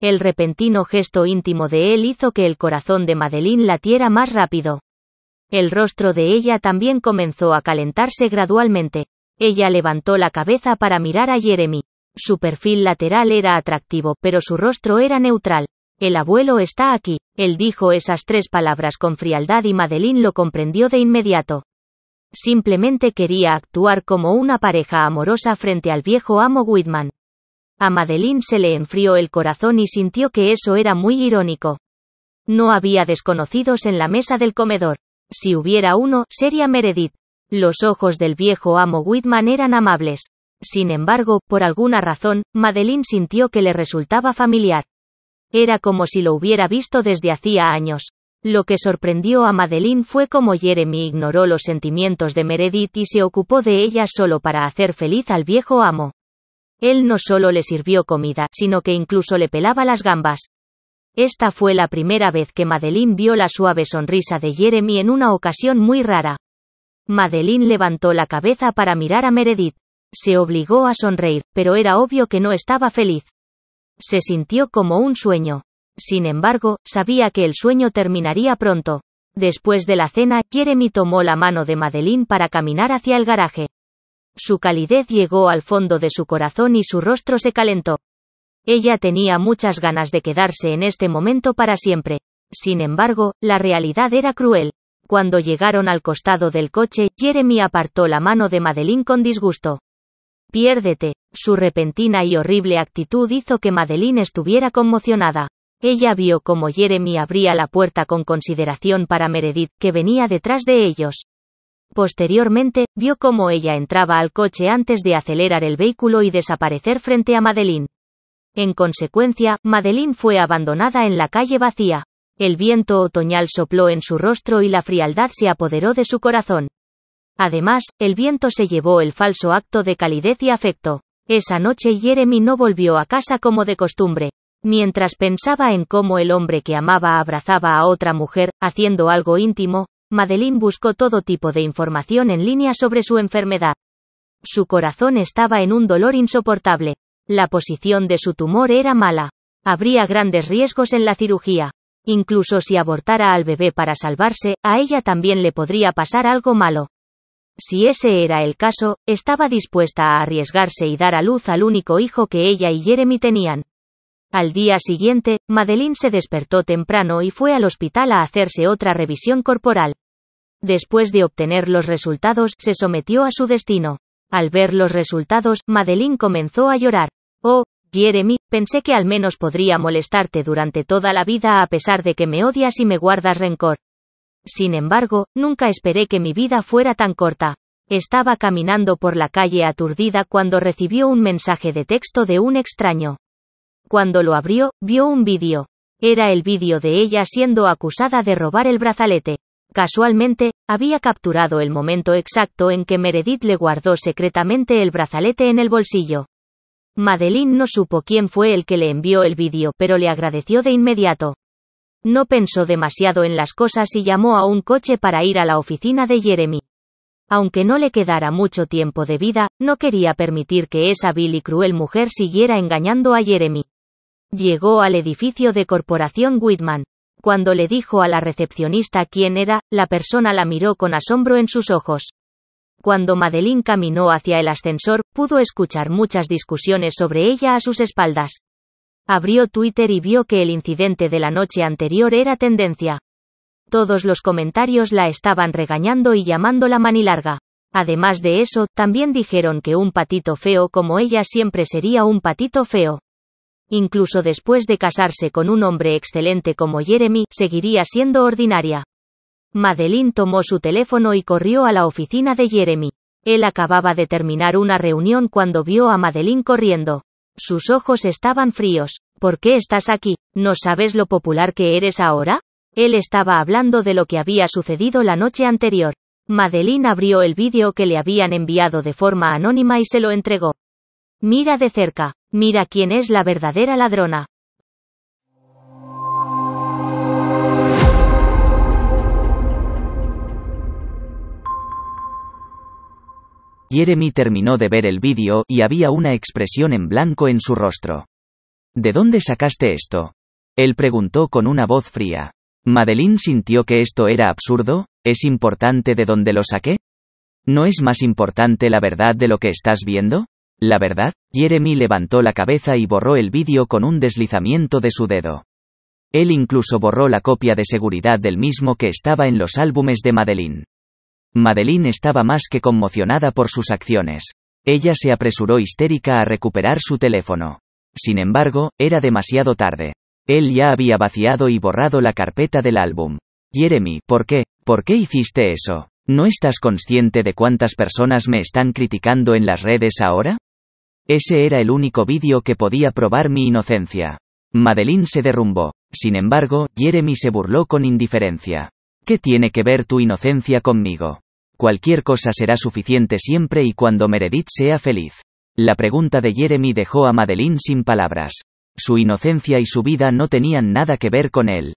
El repentino gesto íntimo de él hizo que el corazón de Madeline latiera más rápido. El rostro de ella también comenzó a calentarse gradualmente. Ella levantó la cabeza para mirar a Jeremy. Su perfil lateral era atractivo, pero su rostro era neutral. El abuelo está aquí. Él dijo esas tres palabras con frialdad y Madeline lo comprendió de inmediato. Simplemente quería actuar como una pareja amorosa frente al viejo amo Whitman. A Madeline se le enfrió el corazón y sintió que eso era muy irónico. No había desconocidos en la mesa del comedor. Si hubiera uno, sería Meredith. Los ojos del viejo amo Whitman eran amables. Sin embargo, por alguna razón, Madeline sintió que le resultaba familiar. Era como si lo hubiera visto desde hacía años. Lo que sorprendió a Madeline fue cómo Jeremy ignoró los sentimientos de Meredith y se ocupó de ella solo para hacer feliz al viejo amo. Él no solo le sirvió comida, sino que incluso le pelaba las gambas. Esta fue la primera vez que Madeline vio la suave sonrisa de Jeremy en una ocasión muy rara. Madeline levantó la cabeza para mirar a Meredith. Se obligó a sonreír, pero era obvio que no estaba feliz. Se sintió como un sueño. Sin embargo, sabía que el sueño terminaría pronto. Después de la cena, Jeremy tomó la mano de Madeline para caminar hacia el garaje. Su calidez llegó al fondo de su corazón y su rostro se calentó. Ella tenía muchas ganas de quedarse en este momento para siempre. Sin embargo, la realidad era cruel. Cuando llegaron al costado del coche, Jeremy apartó la mano de Madeline con disgusto. Piérdete. Su repentina y horrible actitud hizo que Madeline estuviera conmocionada. Ella vio cómo Jeremy abría la puerta con consideración para Meredith, que venía detrás de ellos. Posteriormente, vio cómo ella entraba al coche antes de acelerar el vehículo y desaparecer frente a Madeline. En consecuencia, Madeline fue abandonada en la calle vacía. El viento otoñal sopló en su rostro y la frialdad se apoderó de su corazón. Además, el viento se llevó el falso acto de calidez y afecto. Esa noche Jeremy no volvió a casa como de costumbre. Mientras pensaba en cómo el hombre que amaba abrazaba a otra mujer, haciendo algo íntimo, Madeline buscó todo tipo de información en línea sobre su enfermedad. Su corazón estaba en un dolor insoportable. La posición de su tumor era mala. Habría grandes riesgos en la cirugía. Incluso si abortara al bebé para salvarse, a ella también le podría pasar algo malo. Si ese era el caso, estaba dispuesta a arriesgarse y dar a luz al único hijo que ella y Jeremy tenían. Al día siguiente, Madeline se despertó temprano y fue al hospital a hacerse otra revisión corporal. Después de obtener los resultados, se sometió a su destino. Al ver los resultados, Madeline comenzó a llorar. Oh, Jeremy, pensé que al menos podría molestarte durante toda la vida a pesar de que me odias y me guardas rencor. Sin embargo, nunca esperé que mi vida fuera tan corta. Estaba caminando por la calle aturdida cuando recibió un mensaje de texto de un extraño. Cuando lo abrió, vio un vídeo. Era el vídeo de ella siendo acusada de robar el brazalete. Casualmente, había capturado el momento exacto en que Meredith le guardó secretamente el brazalete en el bolsillo. Madeline no supo quién fue el que le envió el vídeo, pero le agradeció de inmediato. No pensó demasiado en las cosas y llamó a un coche para ir a la oficina de Jeremy. Aunque no le quedara mucho tiempo de vida, no quería permitir que esa vil y cruel mujer siguiera engañando a Jeremy. Llegó al edificio de Corporación Whitman. Cuando le dijo a la recepcionista quién era, la persona la miró con asombro en sus ojos. Cuando Madeline caminó hacia el ascensor, pudo escuchar muchas discusiones sobre ella a sus espaldas. Abrió Twitter y vio que el incidente de la noche anterior era tendencia. Todos los comentarios la estaban regañando y llamándola manilarga. Además de eso, también dijeron que un patito feo como ella siempre sería un patito feo incluso después de casarse con un hombre excelente como Jeremy, seguiría siendo ordinaria. Madeline tomó su teléfono y corrió a la oficina de Jeremy. Él acababa de terminar una reunión cuando vio a Madeline corriendo. Sus ojos estaban fríos. ¿Por qué estás aquí? ¿No sabes lo popular que eres ahora? Él estaba hablando de lo que había sucedido la noche anterior. Madeline abrió el vídeo que le habían enviado de forma anónima y se lo entregó. Mira de cerca, mira quién es la verdadera ladrona. Jeremy terminó de ver el vídeo y había una expresión en blanco en su rostro. ¿De dónde sacaste esto? Él preguntó con una voz fría. Madeline sintió que esto era absurdo, ¿es importante de dónde lo saqué? ¿No es más importante la verdad de lo que estás viendo? La verdad, Jeremy levantó la cabeza y borró el vídeo con un deslizamiento de su dedo. Él incluso borró la copia de seguridad del mismo que estaba en los álbumes de Madeline. Madeline estaba más que conmocionada por sus acciones. Ella se apresuró histérica a recuperar su teléfono. Sin embargo, era demasiado tarde. Él ya había vaciado y borrado la carpeta del álbum. Jeremy, ¿por qué? ¿Por qué hiciste eso? ¿No estás consciente de cuántas personas me están criticando en las redes ahora? Ese era el único vídeo que podía probar mi inocencia. Madeline se derrumbó. Sin embargo, Jeremy se burló con indiferencia. ¿Qué tiene que ver tu inocencia conmigo? Cualquier cosa será suficiente siempre y cuando Meredith sea feliz. La pregunta de Jeremy dejó a Madeline sin palabras. Su inocencia y su vida no tenían nada que ver con él.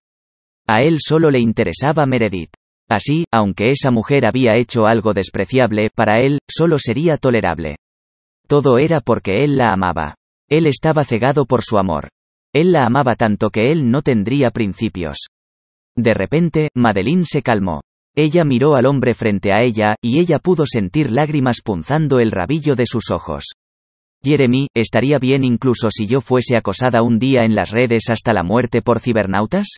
A él solo le interesaba Meredith. Así, aunque esa mujer había hecho algo despreciable, para él, solo sería tolerable. Todo era porque él la amaba. Él estaba cegado por su amor. Él la amaba tanto que él no tendría principios. De repente, Madeline se calmó. Ella miró al hombre frente a ella, y ella pudo sentir lágrimas punzando el rabillo de sus ojos. Jeremy, ¿estaría bien incluso si yo fuese acosada un día en las redes hasta la muerte por cibernautas?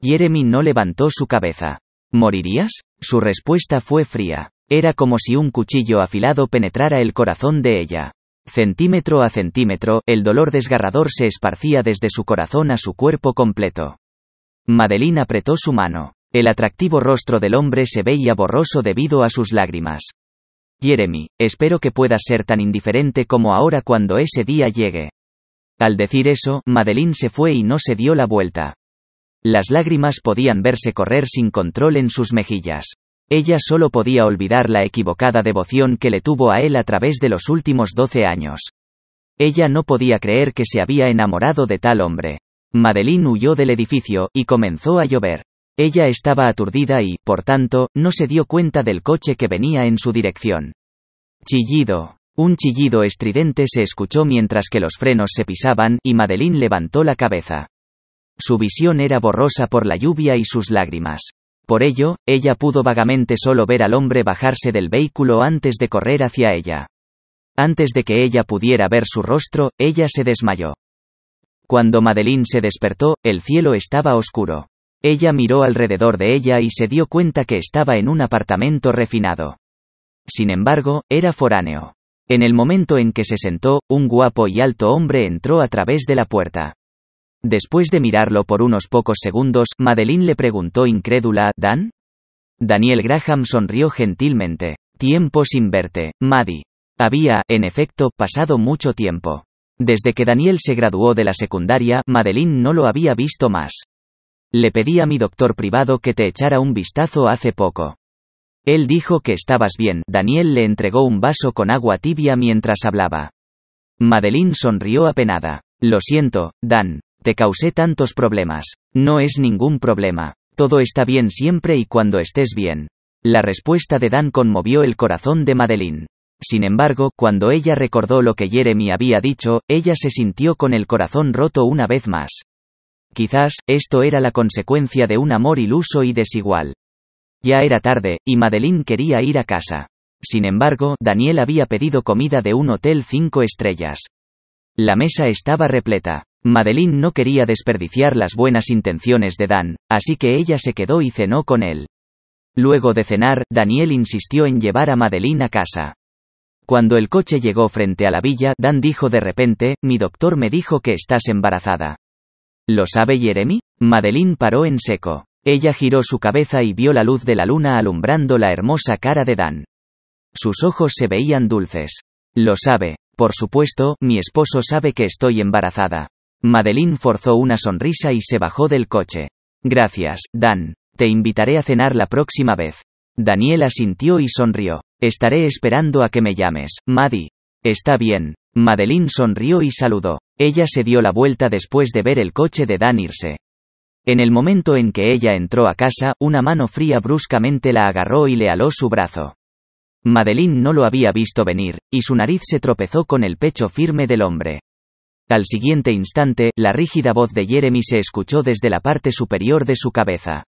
Jeremy no levantó su cabeza. ¿Morirías? Su respuesta fue fría. Era como si un cuchillo afilado penetrara el corazón de ella. Centímetro a centímetro, el dolor desgarrador se esparcía desde su corazón a su cuerpo completo. Madeline apretó su mano. El atractivo rostro del hombre se veía borroso debido a sus lágrimas. Jeremy, espero que puedas ser tan indiferente como ahora cuando ese día llegue. Al decir eso, Madeline se fue y no se dio la vuelta. Las lágrimas podían verse correr sin control en sus mejillas. Ella solo podía olvidar la equivocada devoción que le tuvo a él a través de los últimos doce años. Ella no podía creer que se había enamorado de tal hombre. Madeline huyó del edificio, y comenzó a llover. Ella estaba aturdida y, por tanto, no se dio cuenta del coche que venía en su dirección. Chillido. Un chillido estridente se escuchó mientras que los frenos se pisaban, y Madeline levantó la cabeza. Su visión era borrosa por la lluvia y sus lágrimas. Por ello, ella pudo vagamente solo ver al hombre bajarse del vehículo antes de correr hacia ella. Antes de que ella pudiera ver su rostro, ella se desmayó. Cuando Madeline se despertó, el cielo estaba oscuro. Ella miró alrededor de ella y se dio cuenta que estaba en un apartamento refinado. Sin embargo, era foráneo. En el momento en que se sentó, un guapo y alto hombre entró a través de la puerta. Después de mirarlo por unos pocos segundos, Madeline le preguntó incrédula, ¿Dan? Daniel Graham sonrió gentilmente. Tiempo sin verte, Maddy. Había, en efecto, pasado mucho tiempo. Desde que Daniel se graduó de la secundaria, Madeline no lo había visto más. Le pedí a mi doctor privado que te echara un vistazo hace poco. Él dijo que estabas bien. Daniel le entregó un vaso con agua tibia mientras hablaba. Madeline sonrió apenada. Lo siento, Dan. Te causé tantos problemas. No es ningún problema. Todo está bien siempre y cuando estés bien. La respuesta de Dan conmovió el corazón de Madeline. Sin embargo, cuando ella recordó lo que Jeremy había dicho, ella se sintió con el corazón roto una vez más. Quizás, esto era la consecuencia de un amor iluso y desigual. Ya era tarde, y Madeline quería ir a casa. Sin embargo, Daniel había pedido comida de un hotel cinco estrellas. La mesa estaba repleta. Madeline no quería desperdiciar las buenas intenciones de Dan, así que ella se quedó y cenó con él. Luego de cenar, Daniel insistió en llevar a Madeline a casa. Cuando el coche llegó frente a la villa, Dan dijo de repente, mi doctor me dijo que estás embarazada. ¿Lo sabe Jeremy? Madeline paró en seco. Ella giró su cabeza y vio la luz de la luna alumbrando la hermosa cara de Dan. Sus ojos se veían dulces. Lo sabe, por supuesto, mi esposo sabe que estoy embarazada. Madeline forzó una sonrisa y se bajó del coche. Gracias, Dan. Te invitaré a cenar la próxima vez. Daniela sintió y sonrió. Estaré esperando a que me llames, Maddy». Está bien. Madeline sonrió y saludó. Ella se dio la vuelta después de ver el coche de Dan irse. En el momento en que ella entró a casa, una mano fría bruscamente la agarró y le aló su brazo. Madeline no lo había visto venir, y su nariz se tropezó con el pecho firme del hombre. Al siguiente instante, la rígida voz de Jeremy se escuchó desde la parte superior de su cabeza.